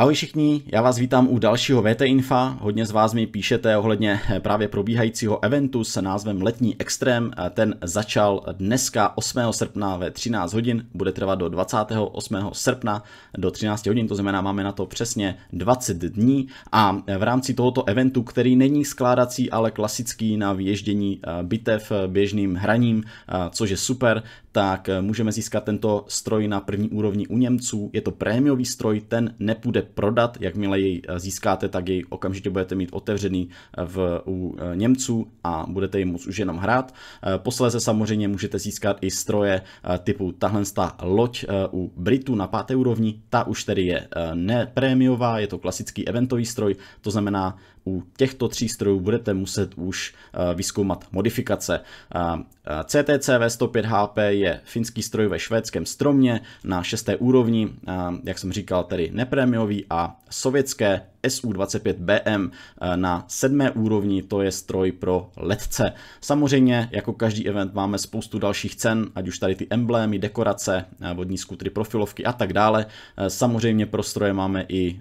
Ahoj všichni, já vás vítám u dalšího VT Infa. Hodně z vás mi píšete ohledně eh, právě probíhajícího eventu s názvem Letní extrém. Ten začal dneska 8. srpna ve 13 hodin, bude trvat do 28. srpna do 13 hodin, to znamená máme na to přesně 20 dní a eh, v rámci tohoto eventu, který není skládací, ale klasický na vyježdění eh, bitev běžným hraním, což je super, tak eh, můžeme získat tento stroj na první úrovni u Němců. Je to prémiový stroj, ten nepůjde prodat, jakmile jej eh, získáte, tak jej okamžitě budete mít otevřený eh, v, u Němců a budete jej moc už jenom hrát. Posléze samozřejmě můžete získat i stroje typu tahle loď u Britů na páté úrovni, ta už tedy je neprémiová, je to klasický eventový stroj, to znamená u těchto tří strojů budete muset už vyskoumat modifikace. CTCV 105 HP je je finský stroj ve švédském stromě na šesté úrovni, jak jsem říkal, tedy neprémiový a sovětské SU-25BM na sedmé úrovni, to je stroj pro letce. Samozřejmě, jako každý event, máme spoustu dalších cen, ať už tady ty emblémy, dekorace, vodní skutry, profilovky a tak dále. Samozřejmě pro stroje máme i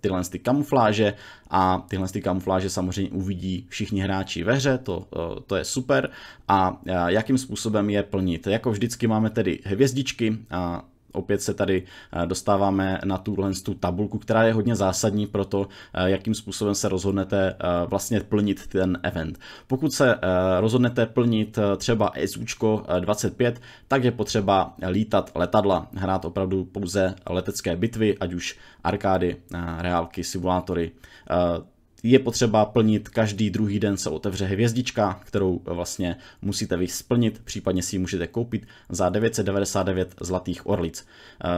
tyhle ty kamufláže a tyhle ty kamufláže samozřejmě uvidí všichni hráči ve hře, to, to je super. A jakým způsobem je plnit? Jak jako vždycky máme tedy hvězdičky a opět se tady eh, dostáváme na tuhle tu tabulku, která je hodně zásadní pro to, eh, jakým způsobem se rozhodnete eh, vlastně plnit ten event. Pokud se rozhodnete plnit třeba SUčko 25, tak je potřeba lítat letadla, hrát opravdu pouze letecké bitvy, ať už arkády, reálky, simulátory, je potřeba plnit každý druhý den se otevře hvězdička, kterou eh, vlastně musíte vy splnit, případně si ji můžete koupit za 999 zlatých orlic.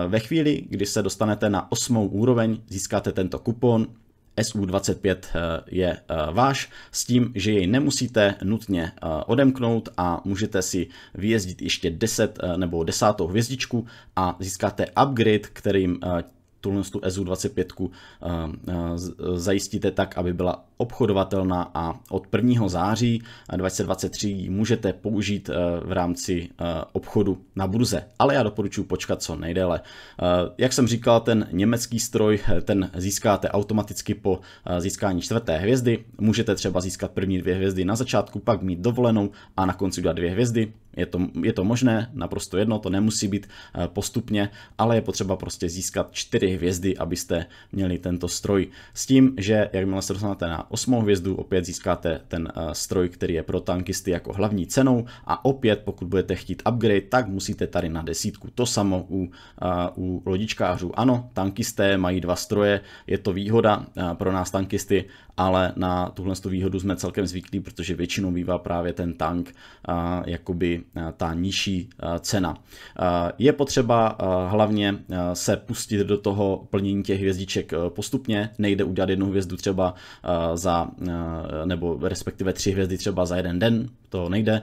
Eh, ve chvíli, kdy se dostanete na osmou úroveň, získáte tento kupon, SU25 eh, je váš s tím, že jej nemusíte nutně odemknout a můžete si vyjezdit ještě 10 nebo 10 hvězdičku a získáte upgrade, kterým tuhle tu SU25 zajistíte tak, aby byla obchodovatelná a od 1. září 2023 ji můžete použít e, v rámci e, obchodu na burze. Ale já doporučuji počkat co nejdéle. E, jak jsem říkal, ten německý stroj, ten získáte automaticky po získání čtvrté hvězdy. Můžete třeba získat první dvě hvězdy na začátku, pak mít dovolenou a na konci dva dvě hvězdy je to, je to možné, naprosto jedno, to nemusí být eh, postupně, ale je potřeba prostě získat čtyři hvězdy, abyste měli tento stroj. S tím, že jakmile se dostanete na osmou hvězdu, opět získáte ten eh, stroj, který je pro tankisty jako hlavní cenou a opět, pokud budete chtít upgrade, tak musíte tady na desítku. To samo u, eh, u lodičkářů. Ano, tankisté mají dva stroje, je to výhoda pro nás tankisty, ale na tuhle výhodu jsme celkem zvyklí, protože většinou bývá právě ten tank jakoby Eh, ta nižší eh, cena. Eh, je potřeba hlavně se pustit do toho plnění těch hvězdiček postupně, nejde udělat jednu hvězdu třeba za, nebo respektive tři hvězdy třeba za jeden den, to nejde.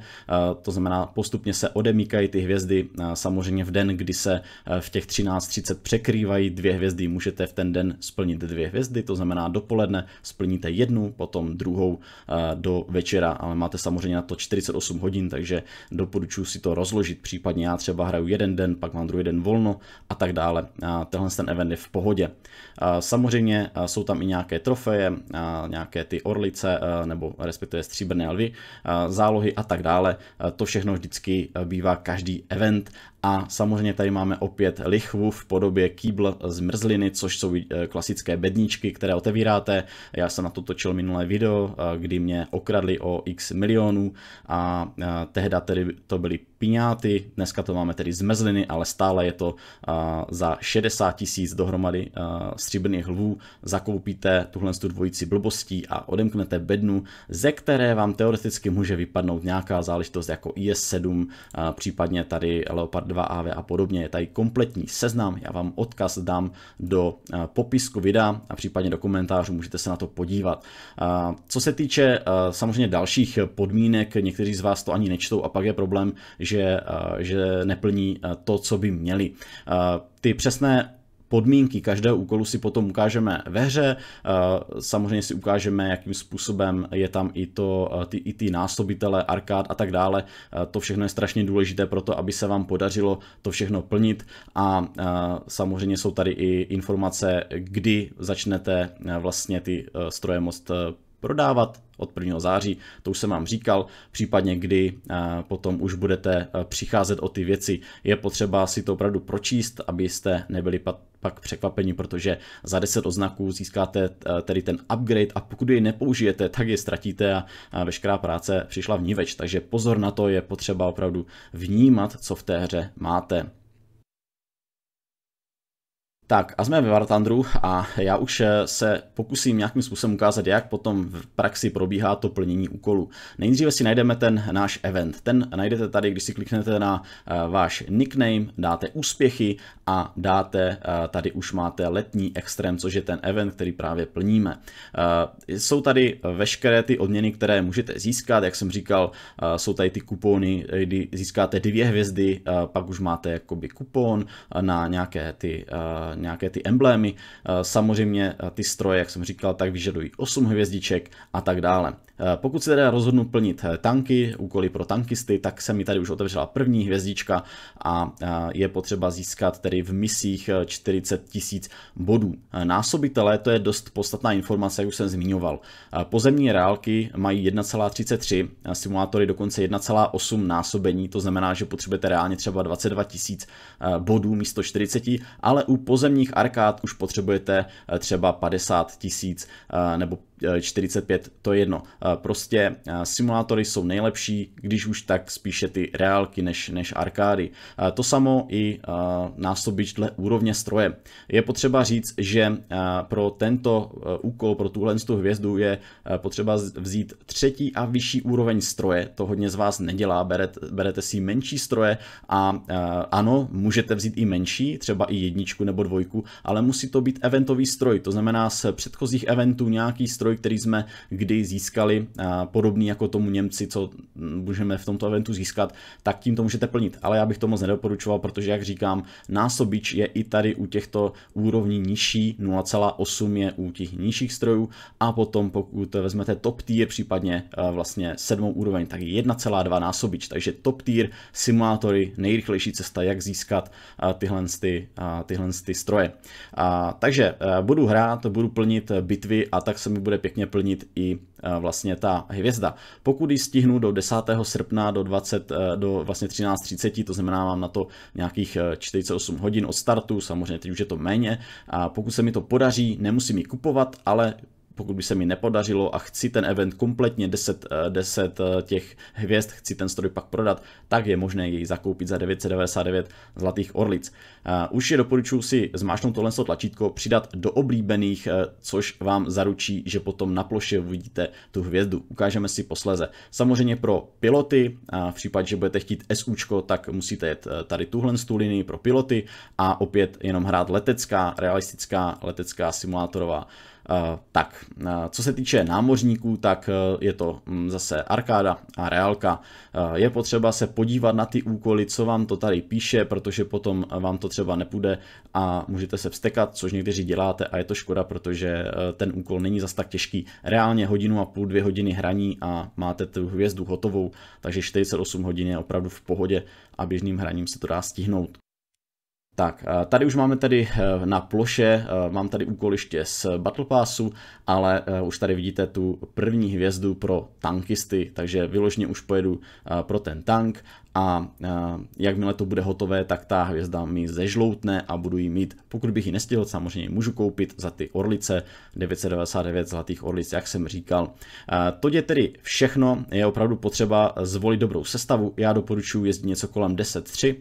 To znamená, postupně se odemíkají ty hvězdy. Samozřejmě v den, kdy se e, v těch 13.30 překrývají dvě hvězdy, můžete v ten den splnit dvě hvězdy, to znamená dopoledne splníte jednu, potom druhou e, do večera, ale máte samozřejmě na to 48 hodin, takže doporučuji si to rozložit, případně já třeba hraju jeden den, pak mám druhý den volno a tak dále. Tenhle ten event je v pohodě. Samozřejmě e, jsou tam i nějaké trofeje, nějaké ty orlice, nebo respektive stříbrné lvy, zálo zálohy a tak dále. Eh, to všechno vždycky eh, bývá každý event a samozřejmě tady máme opět lichvu v podobě kýbl z mrzliny, což jsou eh, klasické bedničky, které otevíráte. Já jsem na to točil minulé video, eh, kdy mě okradli o x milionů a eh, tehda tedy to byly piňáty, dneska to máme tedy z mrzliny, ale stále je to za 60 tisíc dohromady stříbrných lvů. Zakoupíte tuhle tu dvojici blbostí a odemknete bednu, ze které vám teoreticky může vypadnout nějaká záležitost jako IS-7, případně tady Leopard 2AV a podobně. Je tady kompletní seznam, já vám odkaz dám do eh, popisku videa a případně do komentářů, můžete se na to podívat. Eh, co se týče eh, samozřejmě dalších podmínek, někteří z vás to ani nečtou a pak je problém, že, že neplní to, co by měli. Ty přesné podmínky každého úkolu si potom ukážeme ve hře, eh, samozřejmě si ukážeme, jakým způsobem je tam i, to, eh, ty, i ty násobitele, arkád a tak dále. Eh, to všechno je strašně důležité pro to, aby se vám podařilo to všechno plnit a samozřejmě jsou tady i informace, kdy začnete vlastně ty stroje moct prodávat od 1. září, to už jsem vám říkal, případně kdy eh, potom už budete eh, přicházet o ty věci. Je potřeba si to opravdu pročíst, abyste nebyli pak překvapení, protože za 10 oznaků získáte eh, tedy ten upgrade a pokud jej nepoužijete, tak je ztratíte a veškerá práce přišla v ní več. Takže pozor na to, je potřeba opravdu vnímat, co v té hře máte. Tak a jsme ve Vartandru a já už eh, se pokusím nějakým způsobem ukázat, jak potom v praxi probíhá to plnění úkolu. Nejdříve si najdeme ten náš event. Ten najdete tady, když si kliknete na eh, váš nickname, dáte úspěchy a dáte, eh, tady už máte letní extrém, což je ten event, který právě plníme. Jsou tady veškeré ty odměny, které můžete získat, jak jsem říkal, jsou tady ty kupony, kdy získáte dvě hvězdy, pak už máte jakoby kupon na nějaké ty nějaké ty emblémy. Eh, samozřejmě eh, ty stroje, jak jsem říkal, tak vyžadují 8 hvězdiček a tak dále. Eh, pokud se teda rozhodnu plnit eh, tanky, úkoly pro tankisty, tak se mi tady už otevřela první hvězdička a eh, je potřeba získat tedy v misích 40 tisíc bodů. Násobitelé, to je dost podstatná informace, jak už jsem zmiňoval. Pozemní reálky mají 1,33, simulátory dokonce 1,8 násobení, to znamená, že potřebujete reálně třeba 22 tisíc bodů místo 40, ale u pozemních arkád už potřebujete třeba 50 tisíc nebo 45, to je jedno. Prostě simulátory jsou nejlepší, když už tak spíše ty reálky než, než arkády. To samo i násobič dle úrovně stroje. Je potřeba říct, že pro tento úkol, pro tuhle tu hvězdu je potřeba vzít třetí a vyšší úroveň stroje. To hodně z vás nedělá, berete, berete si menší stroje a ano, můžete vzít i menší, třeba i jedničku nebo dvojku, ale musí to být eventový stroj, to znamená z předchozích eventů nějaký stroj, nástroj, který jsme kdy získali, podobný jako tomu Němci, co můžeme v tomto eventu získat, tak tím to můžete plnit. Ale já bych to moc nedoporučoval, protože jak říkám, násobič je i tady u těchto úrovní nižší, 0,8 je u těch nižších strojů a potom pokud vezmete top tier, případně e, vlastně sedmou úroveň, tak 1,2 násobič, takže top tier simulátory, nejrychlejší cesta, jak získat e, tyhle, ty, e, tyhle ty stroje. Takže budu hrát, budu plnit bitvy a tak se mi bude pěkně plnit i e, vlastně ta hvězda. Pokud ji stihnu do 10. srpna do, 20, e, do vlastně 13.30, to znamená mám na to nějakých 48 e, hodin od startu, samozřejmě teď už je to méně, a pokud se mi to podaří, nemusím ji kupovat, ale pokud by se mi nepodařilo a chci ten event kompletně 10, 10 eh, eh, těch hvězd, chci ten stroj pak prodat, tak je možné jej zakoupit za 999 zlatých orlic. Eh, už je doporučuji si zmáčknout tohle tlačítko, přidat do oblíbených, což vám zaručí, že potom na ploše uvidíte tu hvězdu. Ukážeme si posleze. Samozřejmě pro piloty, v případě, že budete chtít SUčko, tak musíte jet tady tuhle tu linii pro piloty a opět jenom hrát letecká, realistická, letecká simulátorová Eh, tak, eh, co se týče námořníků, tak eh, je to hm, zase arkáda a reálka. Je potřeba se podívat na ty úkoly, co vám to tady píše, protože potom vám to třeba nepůjde a můžete se vstekat, což někteří děláte a je to škoda, protože ten úkol není zas tak těžký. Reálně hodinu a půl, dvě hodiny hraní a máte tu hvězdu hotovou, takže 48 hodin je opravdu v pohodě a běžným hraním se to dá stihnout. Tak, tady už máme tedy eh, na ploše, eh, mám tady úkoliště z Battle Passu, ale eh, už tady vidíte tu první hvězdu pro tankisty, takže vyložně už pojedu pro ten tank a jakmile to bude hotové, tak ta hvězda mi zežloutne a budu ji mít. Pokud bych ji nestihl, samozřejmě můžu koupit za ty orlice, 999 zlatých orlic, jak jsem říkal. To je tedy všechno, je opravdu potřeba zvolit dobrou sestavu, já doporučuji jezdit něco kolem 10-3,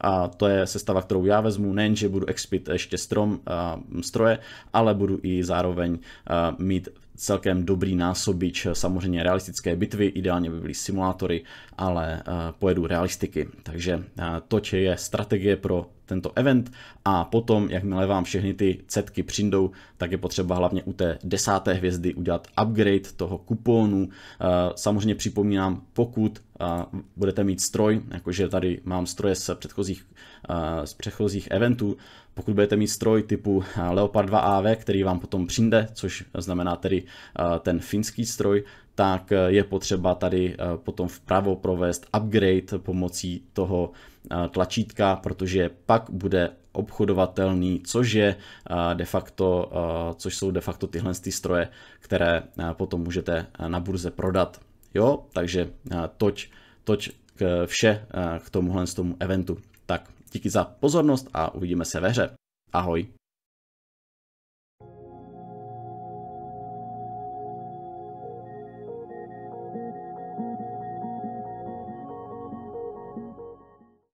a to je sestava, kterou já vezmu, nejen, že budu expit ještě strom, a, stroje, ale budu i zároveň a, mít celkem dobrý násobič, samozřejmě realistické bitvy, ideálně by byly simulátory, ale pojedu realistiky. Takže to, je strategie pro tento event a potom, jakmile vám všechny ty cetky přijdou, tak je potřeba hlavně u té desáté hvězdy udělat upgrade toho kupónu. Eh, samozřejmě připomínám, pokud eh, budete mít stroj, jakože tady mám stroje z předchozích, eh, z předchozích eventů, pokud budete mít stroj typu Leopard 2 AV, který vám potom přijde, což znamená tedy ten finský stroj, tak eh, je potřeba tady eh, potom vpravo provést upgrade pomocí toho eh, tlačítka, protože pak bude obchodovatelný, což je de facto, což jsou de facto tyhle ty stroje, které potom můžete na burze prodat. Jo, takže toť, toť k vše k tomuhle z tomu eventu. Tak díky za pozornost a uvidíme se ve hře. Ahoj.